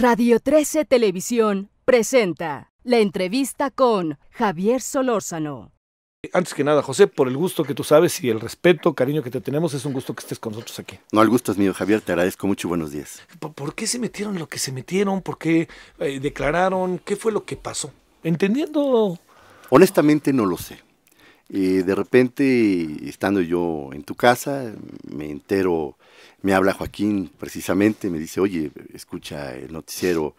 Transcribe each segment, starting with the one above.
Radio 13 Televisión presenta la entrevista con Javier Solórzano. Antes que nada, José, por el gusto que tú sabes y el respeto, cariño que te tenemos, es un gusto que estés con nosotros aquí. No, el gusto es mío, Javier, te agradezco mucho buenos días. ¿Por, qué se metieron lo que se metieron? ¿Por qué eh, declararon? ¿Qué fue lo que pasó? Entendiendo... Honestamente no lo sé. Y de repente, estando yo en tu casa, me entero, me habla Joaquín precisamente, me dice, oye, escucha el noticiero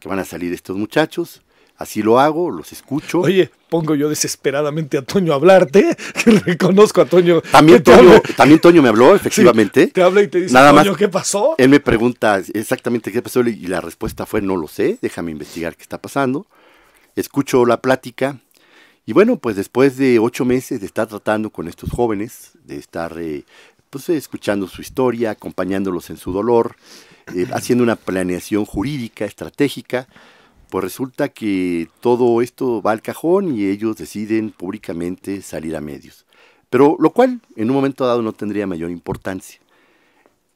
que van a salir estos muchachos. Así lo hago, los escucho. Oye, pongo yo desesperadamente a Toño a hablarte, que reconozco a Toño. También, Toño, también Toño me habló, efectivamente. te habla y te dice, Toño, ¿qué pasó? Él me pregunta exactamente qué pasó y la respuesta fue, no lo sé, déjame investigar qué está pasando. Escucho la plática, y bueno, pues después de ocho meses de estar tratando con estos jóvenes, de estar eh, pues, escuchando su historia, acompañándolos en su dolor, eh, haciendo una planeación jurídica, estratégica, pues resulta que todo esto va al cajón y ellos deciden públicamente salir a medios. Pero lo cual en un momento dado no tendría mayor importancia.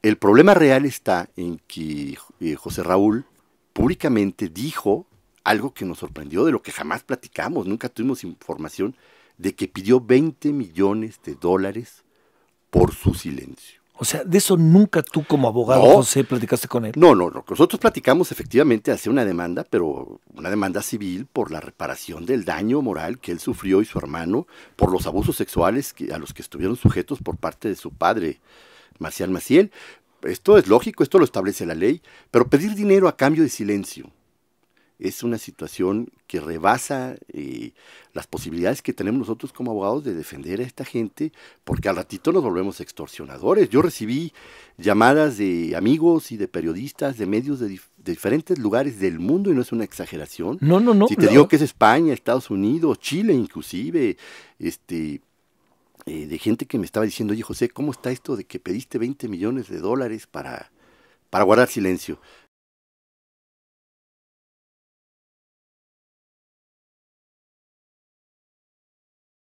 El problema real está en que eh, José Raúl públicamente dijo algo que nos sorprendió, de lo que jamás platicamos, nunca tuvimos información, de que pidió 20 millones de dólares por su silencio. O sea, de eso nunca tú como abogado, José, platicaste con él. No, no, Nosotros platicamos efectivamente hacia una demanda, pero una demanda civil por la reparación del daño moral que él sufrió y su hermano por los abusos sexuales a los que estuvieron sujetos por parte de su padre, Marcial Maciel. Esto es lógico, esto lo establece la ley, pero pedir dinero a cambio de silencio es una situación que rebasa eh, las posibilidades que tenemos nosotros como abogados de defender a esta gente, porque al ratito nos volvemos extorsionadores. Yo recibí llamadas de amigos y de periodistas de medios de, diferentes lugares del mundo, y no es una exageración. No, no, no. Si te digo que es España, Estados Unidos, Chile inclusive, este, eh, de gente que me estaba diciendo, oye José, ¿cómo está esto de que pediste 20 millones de dólares para, para guardar silencio?